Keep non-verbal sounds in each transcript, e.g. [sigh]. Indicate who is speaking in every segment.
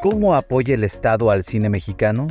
Speaker 1: ¿Cómo apoya el Estado al cine mexicano?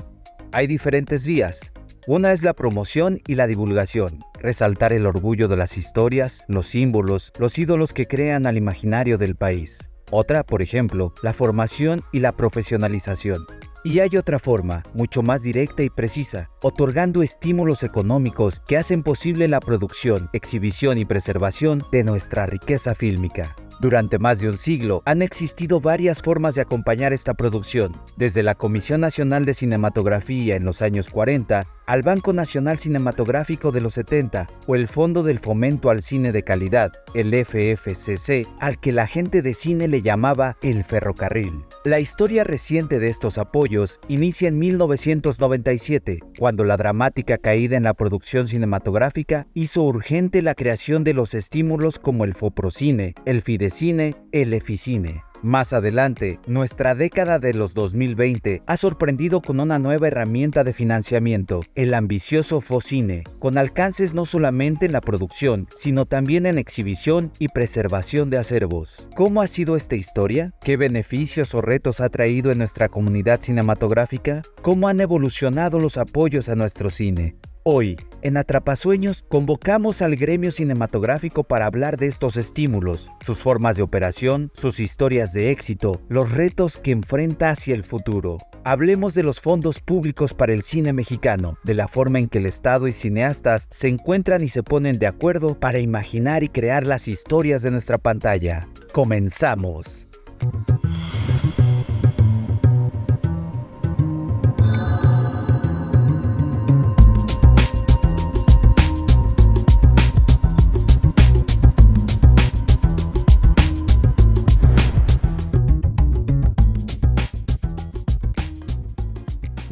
Speaker 1: Hay diferentes vías. Una es la promoción y la divulgación, resaltar el orgullo de las historias, los símbolos, los ídolos que crean al imaginario del país. Otra, por ejemplo, la formación y la profesionalización. Y hay otra forma, mucho más directa y precisa, otorgando estímulos económicos que hacen posible la producción, exhibición y preservación de nuestra riqueza fílmica. Durante más de un siglo han existido varias formas de acompañar esta producción, desde la Comisión Nacional de Cinematografía en los años 40 al Banco Nacional Cinematográfico de los 70 o el Fondo del Fomento al Cine de Calidad, el FFCC, al que la gente de cine le llamaba el ferrocarril. La historia reciente de estos apoyos inicia en 1997, cuando la dramática caída en la producción cinematográfica hizo urgente la creación de los estímulos como el Foprocine, el Fide cine, el Eficine. Más adelante, nuestra década de los 2020 ha sorprendido con una nueva herramienta de financiamiento, el ambicioso Focine, con alcances no solamente en la producción, sino también en exhibición y preservación de acervos. ¿Cómo ha sido esta historia? ¿Qué beneficios o retos ha traído en nuestra comunidad cinematográfica? ¿Cómo han evolucionado los apoyos a nuestro cine? Hoy, en Atrapasueños, convocamos al gremio cinematográfico para hablar de estos estímulos, sus formas de operación, sus historias de éxito, los retos que enfrenta hacia el futuro. Hablemos de los fondos públicos para el cine mexicano, de la forma en que el Estado y cineastas se encuentran y se ponen de acuerdo para imaginar y crear las historias de nuestra pantalla. Comenzamos.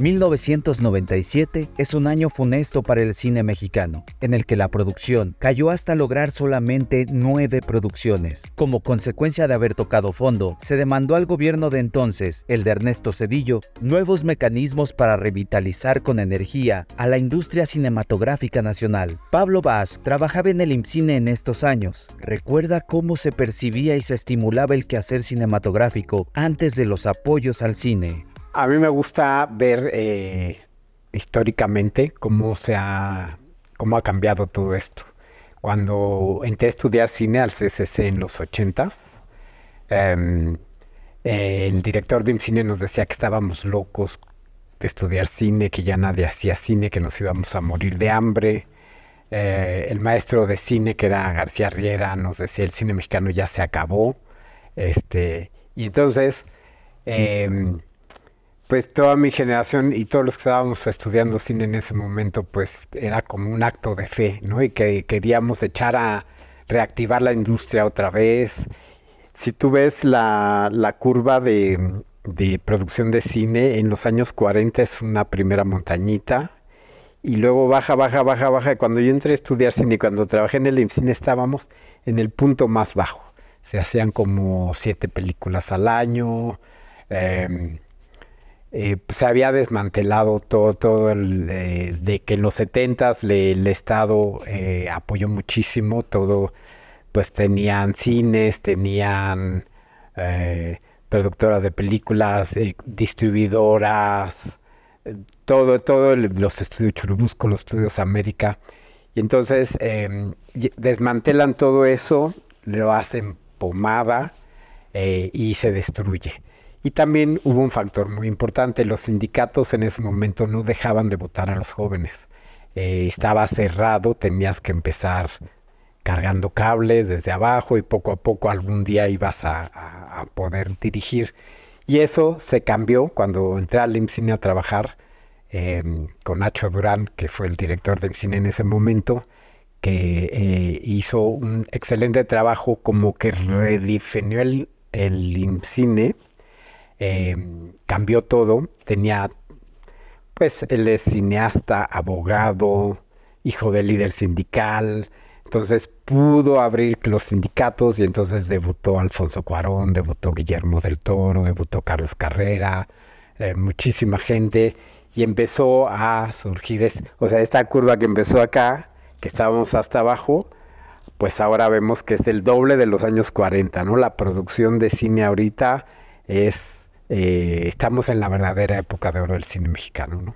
Speaker 1: 1997 es un año funesto para el cine mexicano, en el que la producción cayó hasta lograr solamente nueve producciones. Como consecuencia de haber tocado fondo, se demandó al gobierno de entonces, el de Ernesto Cedillo, nuevos mecanismos para revitalizar con energía a la industria cinematográfica nacional. Pablo Vaz trabajaba en el IMCINE en estos años. Recuerda cómo se percibía y se estimulaba el quehacer cinematográfico antes de los apoyos al cine.
Speaker 2: A mí me gusta ver eh, históricamente cómo se ha, cómo ha cambiado todo esto. Cuando entré a estudiar cine al CCC en los 80 em, el director de un cine nos decía que estábamos locos de estudiar cine, que ya nadie hacía cine, que nos íbamos a morir de hambre. Eh, el maestro de cine, que era García Riera, nos decía el cine mexicano ya se acabó. Este, y entonces em, pues toda mi generación y todos los que estábamos estudiando cine en ese momento, pues era como un acto de fe, ¿no? Y que queríamos echar a reactivar la industria otra vez. Si tú ves la, curva de, producción de cine, en los años 40 es una primera montañita, y luego baja, baja, baja, baja. Cuando yo entré a estudiar cine y cuando trabajé en el cine estábamos en el punto más bajo. Se hacían como siete películas al año, em, eh, se había desmantelado todo, todo el, eh, de que en los setentas el Estado eh, apoyó muchísimo todo, pues tenían cines, tenían productoras de películas, distribuidoras, todo, todo los estudios Churubusco, los estudios América. Y entonces em, desmantelan todo eso, lo hacen pomada y se destruye. Y también hubo un factor muy importante, los sindicatos en ese momento no dejaban de votar a los jóvenes. Eh, estaba cerrado, tenías que empezar cargando cables desde abajo y poco a poco algún día ibas a, poder dirigir. Y eso se cambió cuando entré al IMCINE a trabajar em, con Nacho Durán, que fue el director del IMCINE en ese momento, que eh, hizo un excelente trabajo como que redefinió el, el IMCINE eh, cambió todo. Tenía, pues él es cineasta, abogado, hijo de líder sindical. Entonces pudo abrir los sindicatos y entonces debutó Alfonso Cuarón, debutó Guillermo del Toro, debutó Carlos Carrera, eh, muchísima gente y empezó a surgir, o sea, esta curva que empezó acá, que estábamos hasta abajo, pues ahora vemos que es el doble de los años 40, ¿no? La producción de cine ahorita es eh, estamos en la verdadera época de oro del cine mexicano, ¿no?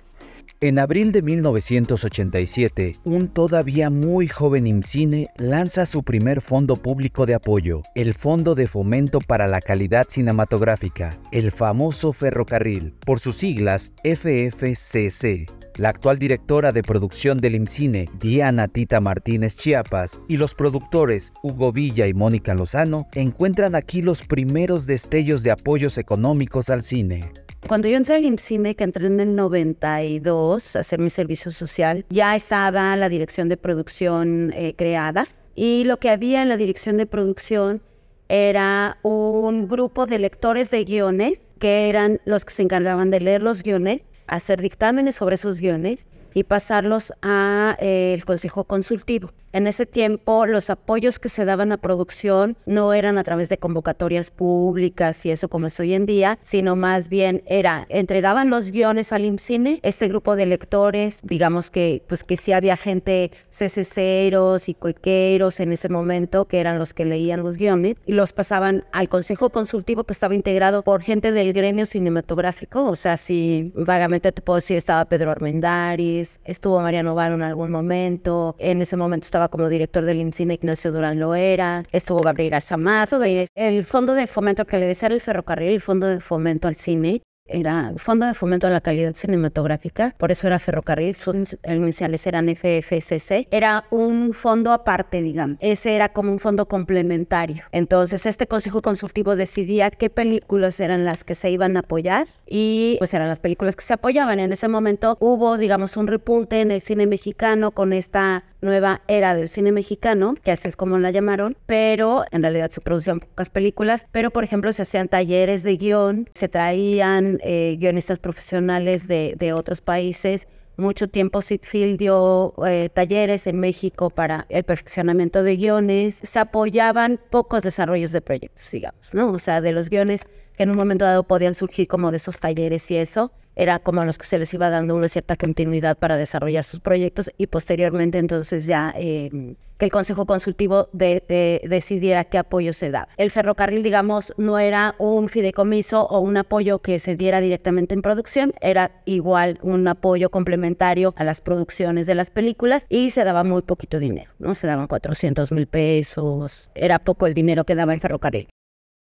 Speaker 2: En abril de 1987, un
Speaker 1: todavía muy joven IMCINE lanza su primer fondo público de apoyo, el Fondo de Fomento para la Calidad Cinematográfica, el famoso ferrocarril, por sus siglas FFCC, la actual directora de producción del IMCINE, Diana Tita Martínez Chiapas, y los productores Hugo Villa y Mónica Lozano, encuentran aquí los primeros destellos de apoyos económicos al cine. Cuando yo entré al
Speaker 3: IMCINE, que entré en el 92 a hacer mi servicio social, ya estaba la dirección de producción eh, creada y lo que había en la dirección de producción era un grupo de lectores de guiones que eran los que se encargaban de leer los guiones hacer dictámenes sobre esos guiones y pasarlos al eh, el Consejo Consultivo. En ese tiempo los apoyos que se daban a producción no eran a través de convocatorias públicas y eso como es hoy en día, sino más bien era, entregaban los guiones al IMCINE, este grupo de lectores, digamos que pues que sí había gente ceseceros y cuequeros en ese momento que eran los que leían los guiones y los pasaban al consejo consultivo que estaba integrado por gente del gremio cinematográfico, o sea, si vagamente te puedo decir, estaba Pedro Armendáriz, estuvo María Novaro en algún momento, en ese momento estaba como director del INCINE Ignacio Durán Loera, estuvo Gabriel Zamazo. el fondo de fomento que le decía el ferrocarril, el fondo de fomento al cine, era el Fondo de Fomento a la Calidad Cinematográfica, por eso era ferrocarril, sus iniciales eran FFCC, era un fondo aparte, digamos, ese era como un fondo complementario. Entonces este Consejo Consultivo decidía qué películas eran las que se iban a apoyar y pues eran las películas que se apoyaban. En ese momento hubo, digamos, un repunte en el cine mexicano con esta nueva era del cine mexicano, que así es como la llamaron, pero en realidad se producían pocas películas, pero por ejemplo se hacían talleres de guión, se traían eh, guionistas profesionales de, otros países mucho tiempo Sitfield dio eh, talleres en México para el perfeccionamiento de guiones. Se apoyaban pocos desarrollos de proyectos, digamos, ¿no? O sea, de los guiones que en un momento dado podían surgir como de esos talleres y eso era como a los que se les iba dando una cierta continuidad para desarrollar sus proyectos y posteriormente entonces ya em, que el Consejo Consultivo decidiera qué apoyo se daba. El ferrocarril, digamos, no era un fideicomiso o un apoyo que se diera directamente en producción, era igual un apoyo complementario a las producciones de las películas y se daba muy poquito dinero, ¿no? Se daban 400 mil pesos, era poco el dinero que daba el ferrocarril.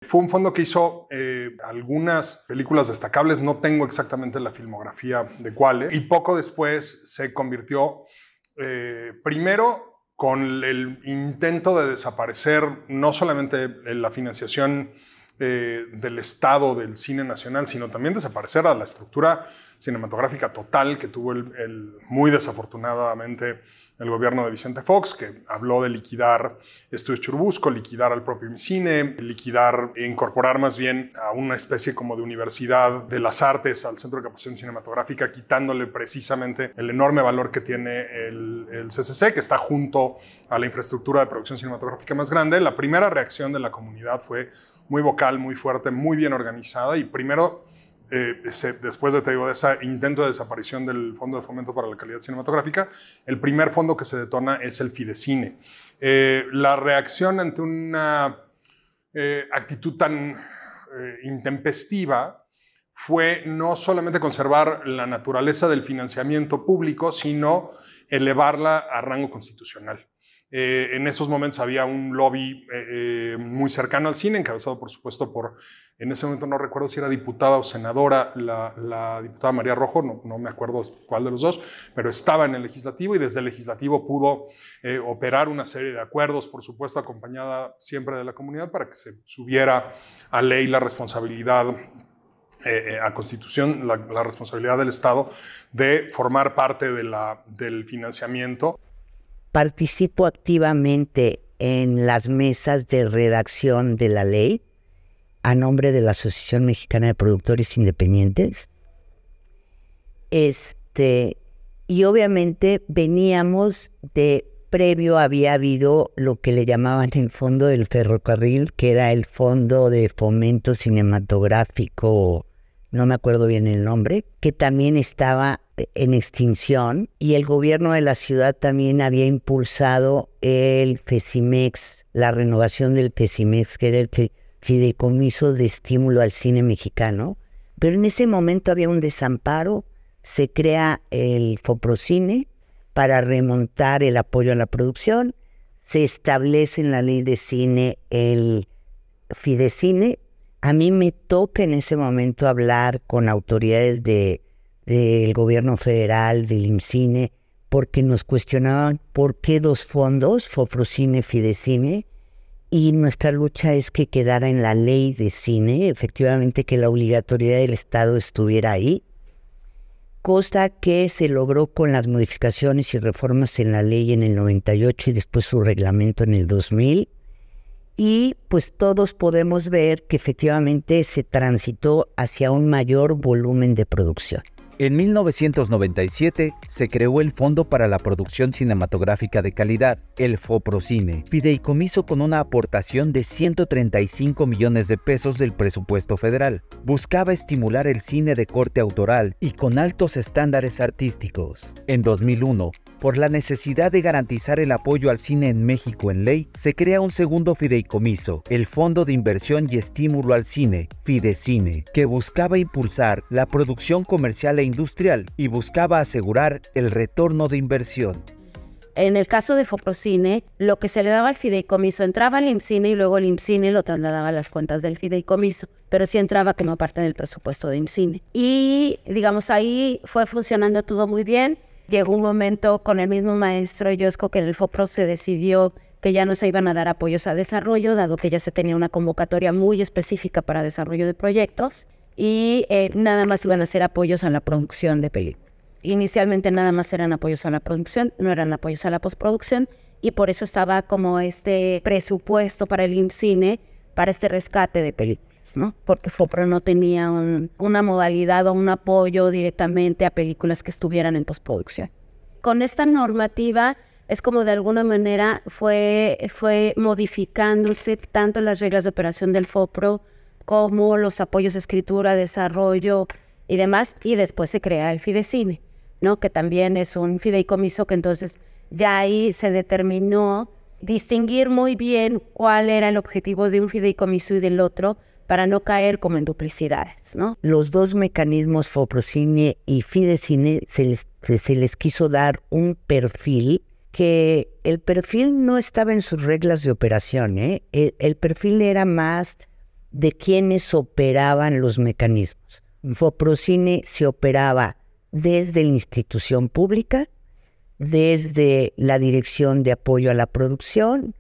Speaker 4: Fue un fondo que hizo eh, algunas películas destacables, no tengo exactamente la filmografía de cuáles, y poco después se convirtió eh, primero con el intento de desaparecer no solamente la financiación eh, del Estado del cine nacional, sino también desaparecer a la estructura cinematográfica total que tuvo el, muy desafortunadamente el gobierno de Vicente Fox, que habló de liquidar Estudios Churbusco, liquidar al propio cine, liquidar e incorporar más bien a una especie como de universidad de las artes al Centro de Capacitación Cinematográfica, quitándole precisamente el enorme valor que tiene el, el CCC, que está junto a la infraestructura de producción cinematográfica más grande. La primera reacción de la comunidad fue muy vocal, muy fuerte, muy bien organizada y primero eh, después de, te digo, ese intento de desaparición del Fondo de Fomento para la Calidad Cinematográfica, el primer fondo que se detona es el Fidecine. Eh, la reacción ante una eh, actitud tan intempestiva fue no solamente conservar la naturaleza del financiamiento público, sino elevarla a rango constitucional. Eh, en esos momentos había un lobby eh, eh, muy cercano al cine, encabezado por supuesto por, en ese momento no recuerdo si era diputada o senadora, la, diputada María Rojo, no, me acuerdo cuál de los dos, pero estaba en el legislativo y desde el legislativo pudo operar una serie de acuerdos, por supuesto acompañada siempre de la comunidad, para que se subiera a ley la responsabilidad a constitución la, responsabilidad del Estado de formar parte del financiamiento
Speaker 5: participo activamente en las mesas de redacción de la ley a nombre de la Asociación Mexicana de Productores Independientes. Este, y obviamente veníamos de previo había habido lo que le llamaban el fondo del ferrocarril, que era el fondo de fomento cinematográfico, no me acuerdo bien el nombre, que también estaba este, en extinción y el gobierno de la ciudad también había impulsado el FESIMEX, la renovación del FESIMEX, que era el fideicomiso de estímulo al cine mexicano. Pero en ese momento había un desamparo, se crea el FOPROCINE para remontar el apoyo a la producción, se establece en la ley de cine el Fidecine. A mí me toca en ese momento hablar con autoridades de del gobierno federal, del IMCINE, porque nos cuestionaban por qué dos fondos, Fofrocine, y Fidecine, y nuestra lucha es que quedara en la ley de cine, efectivamente que la obligatoriedad del Estado estuviera ahí, cosa que se logró con las modificaciones y reformas en la ley en el 98 y después su reglamento en el 2000. Y pues todos podemos ver que efectivamente se transitó hacia un mayor volumen de producción.
Speaker 1: En 1997 se creó el Fondo para la Producción Cinematográfica de Calidad, el FOPROCINE, fideicomiso con una aportación de 135 millones de pesos del presupuesto federal. Buscaba estimular el cine de corte autoral y con altos estándares artísticos. En 2001 por la necesidad de garantizar el apoyo al cine en México en ley, se crea un segundo fideicomiso, el Fondo de Inversión y Estímulo al Cine, Fidecine, que buscaba impulsar la producción comercial e industrial y buscaba asegurar el retorno de inversión. En
Speaker 3: el caso de Foprocine, lo que se le daba al fideicomiso entraba al IMCINE y luego el IMCINE lo trasladaba a las cuentas del fideicomiso, pero sí entraba que no parte del presupuesto de IMCINE. Y digamos, ahí fue funcionando todo muy bien llegó un momento con el mismo maestro Yosco que en el FOPRO se decidió que ya no se iban a dar apoyos a desarrollo, dado que ya se tenía una convocatoria muy específica para desarrollo de proyectos y eh, nada más iban a ser apoyos a la producción de peli. Inicialmente nada más eran apoyos a la producción, no eran apoyos a la postproducción y por eso estaba como este presupuesto para el IMCINE para este rescate de peli. Porque FOPRO no tenía una modalidad o un apoyo directamente a películas que estuvieran en postproducción. Con esta normativa es como de alguna manera fue, modificándose tanto las reglas de operación del FOPRO como los apoyos de escritura, desarrollo y demás, y después se crea el Fidecine, Que también es un fideicomiso que entonces ya ahí se determinó distinguir muy bien cuál era el objetivo de un fideicomiso y del otro para no caer como en duplicidades, ¿no?
Speaker 5: Los dos mecanismos Foprocine y Fidecine se les, quiso dar un perfil que el perfil no estaba en sus reglas de operación, ¿eh? el, perfil era más de quienes operaban los mecanismos. Foprocine se operaba desde la institución pública, desde la Dirección de Apoyo a la Producción,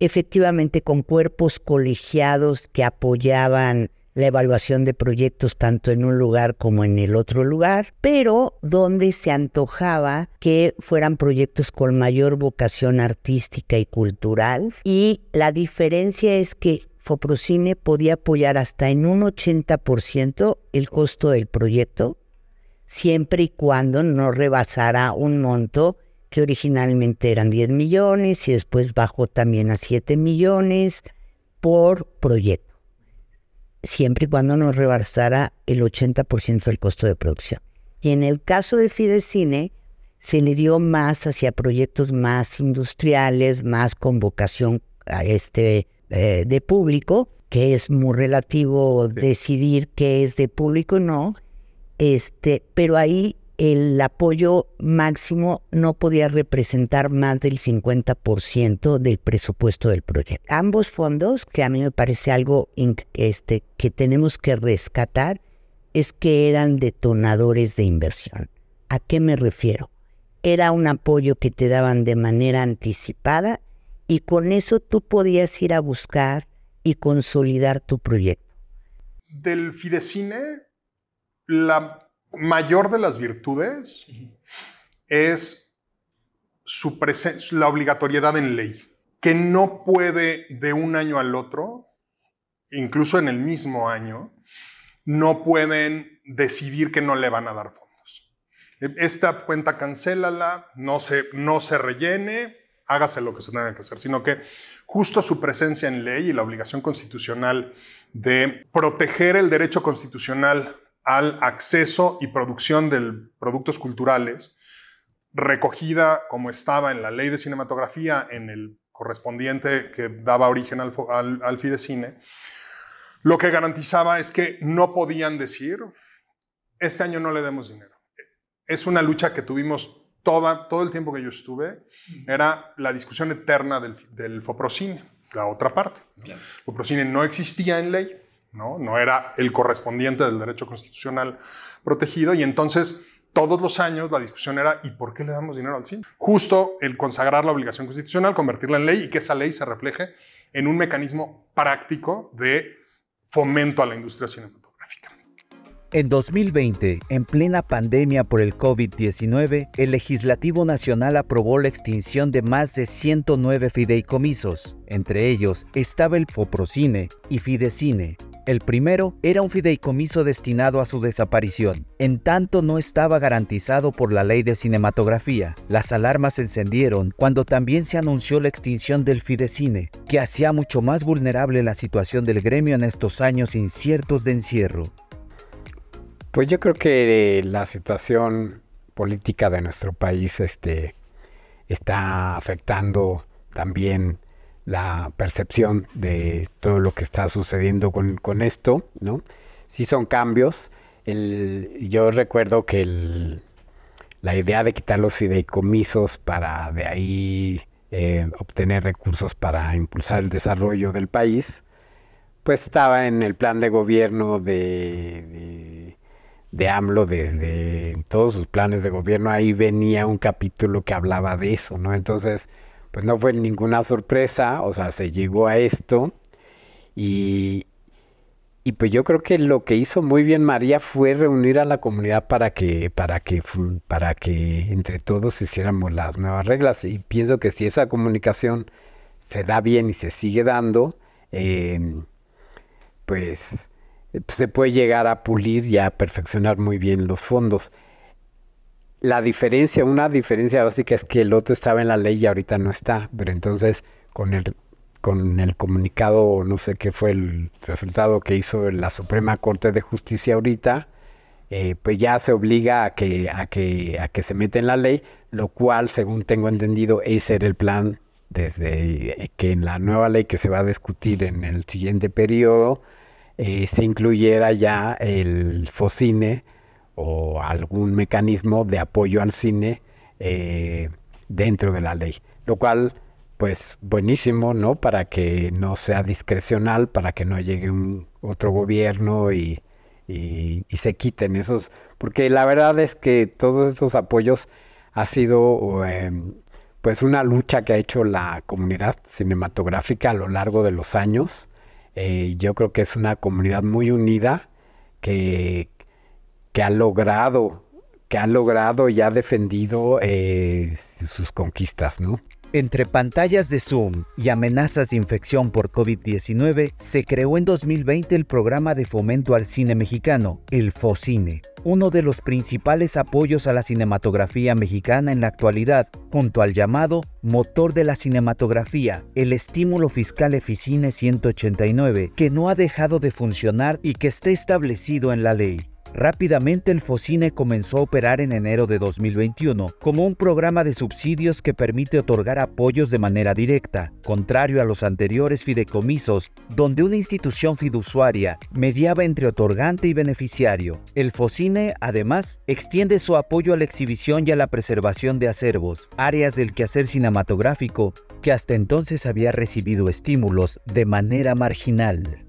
Speaker 5: efectivamente con cuerpos colegiados que apoyaban la evaluación de proyectos tanto en un lugar como en el otro lugar, pero donde se antojaba que fueran proyectos con mayor vocación artística y cultural. Y la diferencia es que Foprocine podía apoyar hasta en un 80% el costo del proyecto, siempre y cuando no rebasara un monto originalmente eran 10 millones y después bajó también a 7 millones por proyecto, siempre y cuando nos rebasara el 80% del costo de producción. Y en el caso de Fidecine, se le dio más hacia proyectos más industriales, más con vocación a este, eh, de público, que es muy relativo decidir qué es de público o no, este, pero ahí el apoyo máximo no podía representar más del 50% del presupuesto del proyecto. Ambos fondos, que a mí me parece algo este, que tenemos que rescatar, es que eran detonadores de inversión. ¿A qué me refiero? Era un apoyo que te daban de manera anticipada y con eso tú podías ir a buscar y consolidar tu proyecto.
Speaker 4: Del Fidecine, la mayor de las virtudes es su la obligatoriedad en ley, que no puede de un año al otro, incluso en el mismo año, no pueden decidir que no le van a dar fondos. E-, esta cuenta cancélala, no se, no se rellene, hágase lo que se tenga que hacer, sino que justo su presencia en ley y la obligación constitucional de proteger el derecho constitucional al acceso y producción de productos culturales, recogida como estaba en la ley de cinematografía, en el correspondiente que daba origen al, Fidecine, lo que garantizaba es que no podían decir, este año no le demos dinero. Es una lucha que tuvimos toda, todo el tiempo que yo estuve, era la discusión eterna del, Foprocine, la otra parte. ¿no? Foprocine no existía en ley, ¿no? era el correspondiente del derecho constitucional protegido y entonces todos los años la discusión era ¿y por qué le damos dinero al cine? Justo el consagrar la obligación constitucional, convertirla en ley y que esa ley se refleje en un mecanismo práctico de fomento a la industria cinematográfica.
Speaker 1: En 2020, en plena pandemia por el COVID-19, el Legislativo Nacional aprobó la extinción de más de 109 fideicomisos. Entre ellos estaba el Foprocine y Fidecine, el primero era un fideicomiso destinado a su desaparición, en tanto no estaba garantizado por la ley de cinematografía. Las alarmas se encendieron cuando también se anunció la extinción del Fidecine, que hacía mucho más vulnerable la situación del gremio en estos años inciertos de encierro.
Speaker 2: Pues yo creo que eh, la situación política de nuestro país este, está afectando también la percepción de todo lo que está sucediendo con, esto, ¿no? Sí son cambios. yo recuerdo que la idea de quitar los fideicomisos para de ahí eh, obtener recursos para impulsar el desarrollo del país, pues estaba en el plan de gobierno de, de, de AMLO desde todos sus planes de gobierno. Ahí venía un capítulo que hablaba de eso, ¿no? Entonces pues no fue ninguna sorpresa, o sea, se llegó a esto y, pues yo creo que lo que hizo muy bien María fue reunir a la comunidad para que, para que, para que entre todos hiciéramos las nuevas reglas. Y pienso que si esa comunicación se da bien y se sigue dando, em, pues se puede llegar a pulir y a perfeccionar muy bien los fondos la diferencia, una diferencia básica es que el otro estaba en la ley y ahorita no está, pero entonces con el con el comunicado, no sé qué fue el resultado que hizo la Suprema Corte de Justicia ahorita, eh, pues ya se obliga a que, a, que, se mete en la ley, lo cual, según tengo entendido, ese era el plan desde eh, que en la nueva ley que se va a discutir en el siguiente periodo eh, se incluyera ya el FOCINE o algún mecanismo de apoyo al cine eh, dentro de la ley. Lo cual, pues buenísimo, ¿no? Para que no sea discrecional, para que no llegue un otro gobierno y, y, se quiten esos. Porque la verdad es que todos estos apoyos ha sido em, pues una lucha que ha hecho la comunidad cinematográfica a lo largo de los años. Eh, yo creo que es una comunidad muy unida que, que ha logrado, que ha logrado y ha defendido eh, sus conquistas, ¿no? Entre pantallas de Zoom y amenazas de infección por COVID-19, se
Speaker 1: creó en 2020 el programa de fomento al cine mexicano, el FOCINE, uno de los principales apoyos a la cinematografía mexicana en la actualidad, junto al llamado motor de la cinematografía, el estímulo fiscal Eficine 189, que no ha dejado de funcionar y que está establecido en la ley. Rápidamente el Focine comenzó a operar en enero de 2021 como un programa de subsidios que permite otorgar apoyos de manera directa, contrario a los anteriores fideicomisos, donde una institución fiduciaria mediaba entre otorgante y beneficiario. El Focine, además, extiende su apoyo a la exhibición y a la preservación de acervos, áreas del quehacer cinematográfico que hasta entonces había recibido estímulos de manera marginal.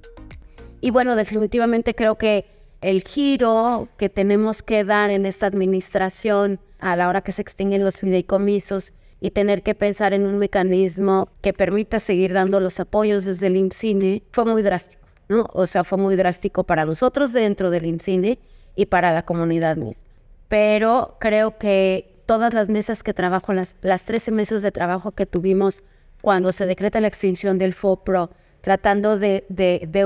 Speaker 3: Y bueno, definitivamente creo que el giro que tenemos que dar en esta administración a la hora que se extinguen los fideicomisos y tener que pensar en un mecanismo que permita seguir dando los apoyos desde el IMCINE fue muy drástico, ¿no? O sea, fue muy drástico para nosotros dentro del Incine y para la comunidad misma. Pero creo que todas las mesas que trabajo, las, las 13 mesas de trabajo que tuvimos cuando se decreta la extinción del FOPRO, tratando de,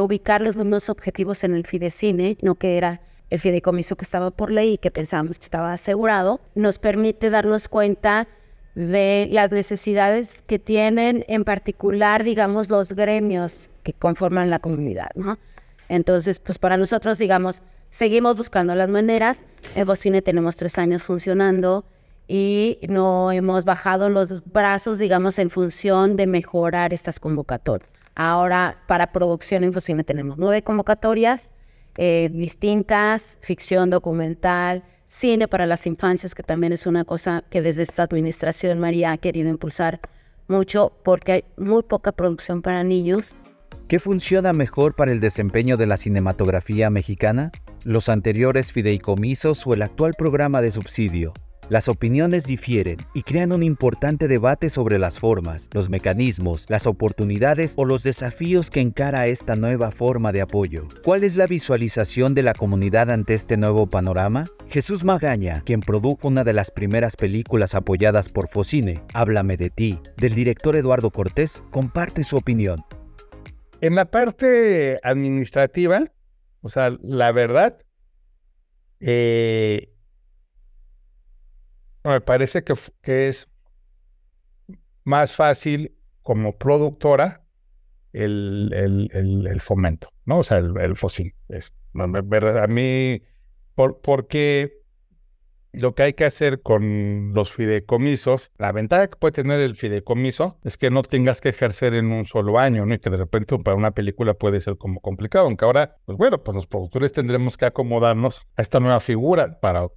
Speaker 3: ubicar los mismos objetivos en el Fidecine, no que era el fideicomiso que estaba por ley y que pensábamos que estaba asegurado, nos permite darnos cuenta de las necesidades que tienen en particular, digamos, los gremios que conforman la comunidad, ¿no? Entonces, pues para nosotros, digamos, seguimos buscando las maneras. El Bocine tenemos tres años funcionando y no hemos bajado los brazos, digamos, en función de mejorar estas convocatorias. Ahora, para producción en tenemos nueve convocatorias eh, distintas, ficción documental, cine para las infancias, que también es una cosa que desde esta administración María ha querido impulsar mucho porque hay muy poca producción para niños.
Speaker 1: ¿Qué funciona mejor para el desempeño de la cinematografía mexicana? ¿Los anteriores fideicomisos o el actual programa de subsidio? Las opiniones difieren y crean un importante debate sobre las formas, los mecanismos, las oportunidades o los desafíos que encara esta nueva forma de apoyo. ¿Cuál es la visualización de la comunidad ante este nuevo panorama? Jesús Magaña, quien produjo una de las primeras películas apoyadas por Focine, Háblame de ti, del director Eduardo Cortés, comparte su opinión. En la parte
Speaker 6: administrativa, o sea, la verdad, eh, me parece que, que es más fácil como productora el, el, fomento, ¿no? O sea, el, el fósil. Es, a mí, porque lo que hay que hacer con los fideicomisos, la ventaja que puede tener el fideicomiso es que no tengas que ejercer en un solo año, ¿no? Y que de repente para una película puede ser como complicado, aunque ahora, pues bueno, pues los productores tendremos que acomodarnos a esta nueva figura para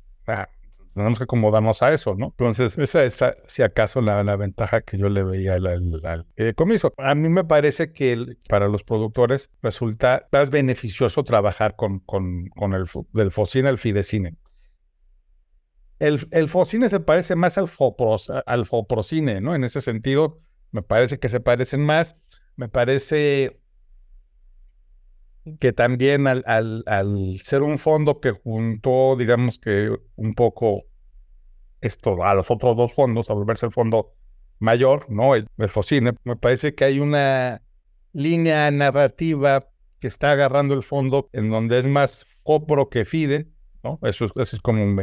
Speaker 6: tenemos que acomodarnos a eso, ¿no? Entonces, esa es, si acaso, la, ventaja que yo le veía al, eh, comiso. A mí me parece que para los productores resulta más beneficioso trabajar con, con, con el del Focine al Fidecine. El, el Focine se parece más al, Fopros, al Foprocine, ¿no? En ese sentido, me parece que se parecen más. Me parece que también al, al, ser un fondo que juntó, digamos que un poco esto a los otros dos fondos, a volverse el fondo mayor, ¿no? El, Focine, me parece que hay una línea narrativa que está agarrando el fondo en donde es más copro que FIDE, ¿no? Eso, es como mi,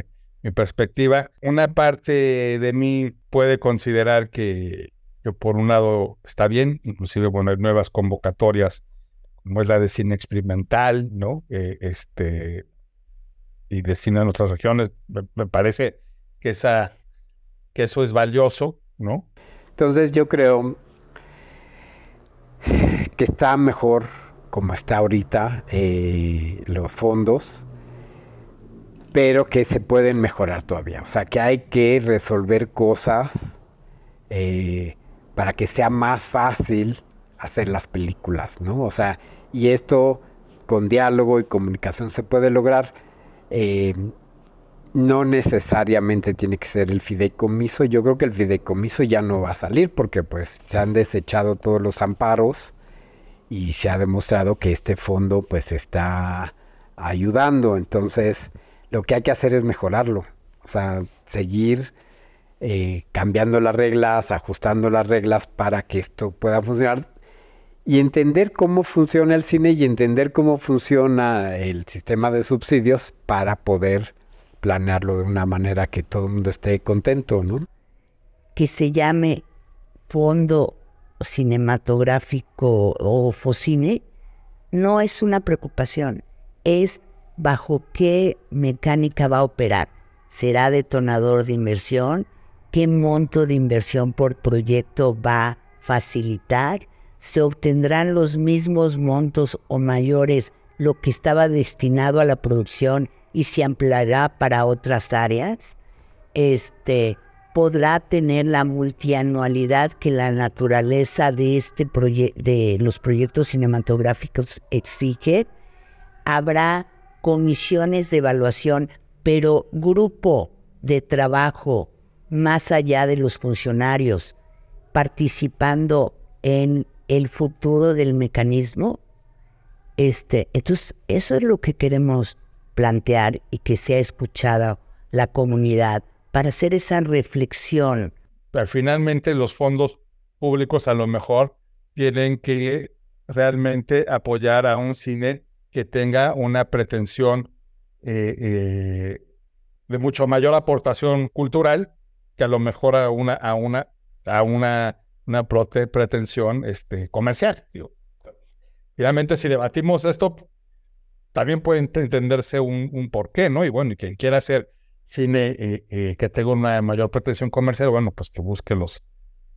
Speaker 6: perspectiva. Una parte de mí puede considerar que, por un lado está bien, inclusive bueno hay nuevas convocatorias como es la de cine experimental, ¿no? Eh, este, y de cine en otras regiones. Me, parece que, esa, que eso es valioso,
Speaker 4: ¿no?
Speaker 2: Entonces yo creo que está mejor como está ahorita eh, los fondos, pero que se pueden mejorar todavía. O sea, que hay que resolver cosas eh, para que sea más fácil hacer las películas, ¿no? O sea, y esto con diálogo y comunicación se puede lograr. Eh, no necesariamente tiene que ser el fideicomiso. Yo creo que el fideicomiso ya no va a salir porque pues se han desechado todos los amparos y se ha demostrado que este fondo pues está ayudando. Entonces, lo que hay que hacer es mejorarlo. O sea, seguir eh, cambiando las reglas, ajustando las reglas para que esto pueda funcionar y entender cómo funciona el cine y entender cómo funciona el sistema de subsidios para poder planearlo de una manera que todo el mundo esté contento, ¿no? Que se llame
Speaker 5: fondo cinematográfico o Focine no es una preocupación, es bajo qué mecánica va a operar. ¿Será detonador de inversión? ¿Qué monto de inversión por proyecto va a facilitar? se obtendrán los mismos montos o mayores lo que estaba destinado a la producción y se ampliará para otras áreas, este, podrá tener la multianualidad que la naturaleza de, este de los proyectos cinematográficos exige. Habrá comisiones de evaluación, pero grupo de trabajo más allá de los funcionarios, participando en el futuro del mecanismo. Este, entonces, eso es lo que queremos plantear y que sea escuchada la comunidad para hacer esa reflexión.
Speaker 6: Pero finalmente los fondos públicos a lo mejor tienen que realmente apoyar a un cine que tenga una pretensión eh, eh, de mucho mayor aportación cultural que a lo mejor a una, a una, a una una pretensión este, comercial. Digo, finalmente, si debatimos esto, también puede entenderse un, un porqué, ¿no? Y bueno, y quien quiera hacer cine eh, eh, que tenga una mayor pretensión comercial, bueno, pues que busque los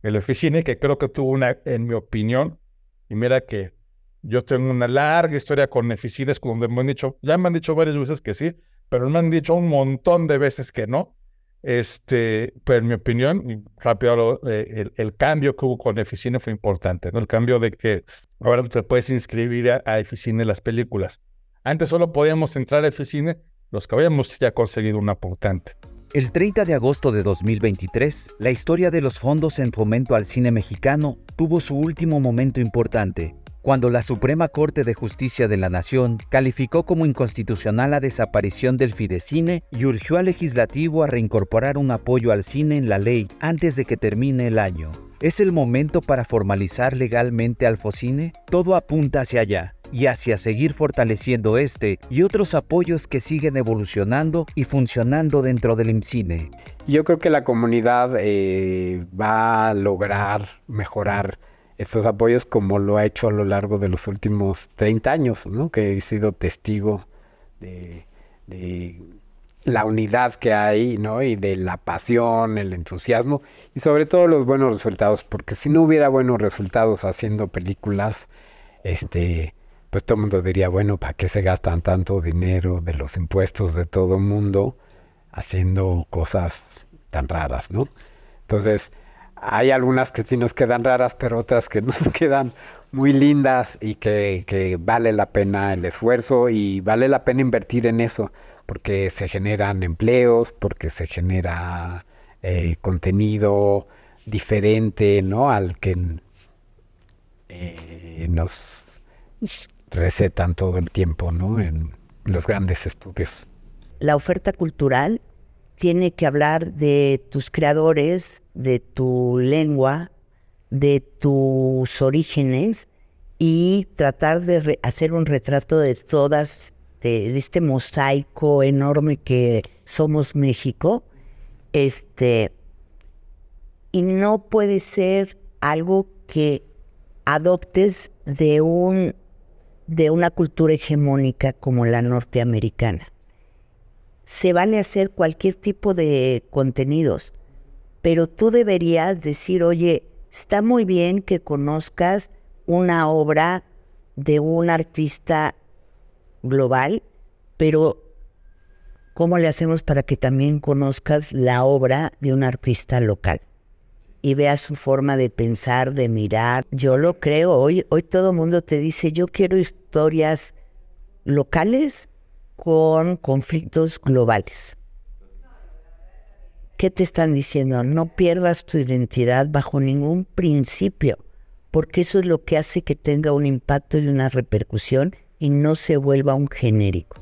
Speaker 6: el oficine, que creo que tuvo una, en mi opinión, y mira que yo tengo una larga historia con oficines, donde me han dicho, ya me han dicho varias veces que sí, pero me han dicho un montón de veces que no. Este, pero pues, en mi opinión, rápido, eh, el, cambio que hubo con Eficine fue importante, El cambio de que ahora te puedes inscribir a, Eficine las películas. Antes solo podíamos entrar a Eficine los que habíamos ya conseguido una
Speaker 1: aportante. El 30 de agosto de 2023, la historia de los fondos en fomento al cine mexicano tuvo su último momento importante cuando la Suprema Corte de Justicia de la Nación calificó como inconstitucional la desaparición del Fidecine y urgió al legislativo a reincorporar un apoyo al cine en la ley antes de que termine el año. ¿Es el momento para formalizar legalmente al Focine? Todo apunta hacia allá y hacia seguir fortaleciendo este y otros apoyos que siguen evolucionando y funcionando dentro del IMCINE.
Speaker 2: Yo creo que la comunidad eh, va a lograr mejorar estos apoyos como lo ha hecho a lo largo de los últimos 30 años, ¿no? que he sido testigo de, la unidad que hay, ¿no? Y de la pasión, el entusiasmo y sobre todo los buenos resultados, porque si no hubiera buenos resultados haciendo películas, este, pues todo el mundo diría, bueno, ¿para qué se gastan tanto dinero de los impuestos de todo el mundo haciendo cosas tan raras, ¿no? Entonces, hay algunas que sí nos quedan raras, pero otras que [laughs] nos quedan muy lindas y que, vale la pena el esfuerzo y vale la pena invertir en eso, porque se generan empleos, porque se genera eh, contenido diferente, ¿no? Al que eh, nos recetan todo el tiempo, En los grandes estudios.
Speaker 5: La oferta cultural tiene que hablar de tus creadores, de tu lengua, de tus orígenes y tratar de hacer un retrato de todas, de, este mosaico enorme que somos México. Este, y no puede ser algo que adoptes de, un, de una cultura hegemónica como la norteamericana se vale hacer cualquier tipo de contenidos, pero tú deberías decir, oye, está muy bien que conozcas una obra de un artista global, pero ¿cómo le hacemos para que también conozcas la obra de un artista local? Y veas su forma de pensar, de mirar. Yo lo creo, hoy, hoy todo el mundo te dice, yo quiero historias locales, con conflictos globales. ¿Qué te están diciendo? No pierdas tu identidad bajo ningún principio, porque eso es lo que hace que tenga un impacto y una repercusión
Speaker 1: y no se vuelva un genérico.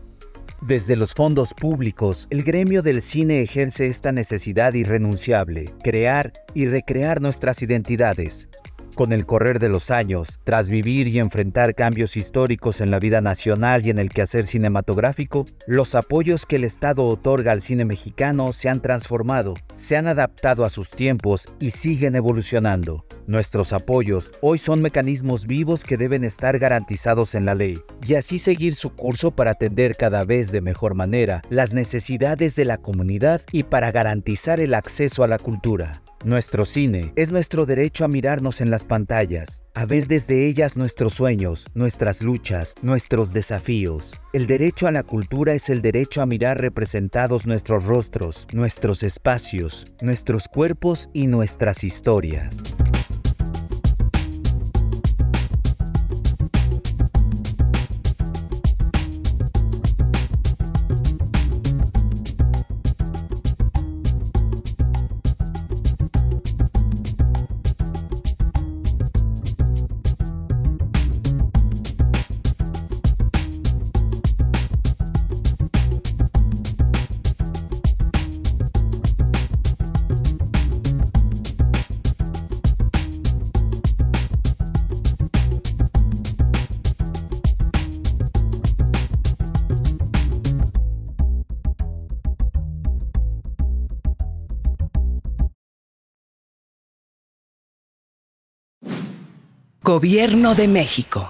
Speaker 1: Desde los fondos públicos, el gremio del cine ejerce esta necesidad irrenunciable, crear y recrear nuestras identidades, con el correr de los años, tras vivir y enfrentar cambios históricos en la vida nacional y en el quehacer cinematográfico, los apoyos que el Estado otorga al cine mexicano se han transformado, se han adaptado a sus tiempos y siguen evolucionando. Nuestros apoyos hoy son mecanismos vivos que deben estar garantizados en la ley y así seguir su curso para atender cada vez de mejor manera las necesidades de la comunidad y para garantizar el acceso a la cultura nuestro cine. Es nuestro derecho a mirarnos en las pantallas, a ver desde ellas nuestros sueños, nuestras luchas, nuestros desafíos. El derecho a la cultura es el derecho a mirar representados nuestros rostros, nuestros espacios, nuestros cuerpos y nuestras historias. Gobierno de México.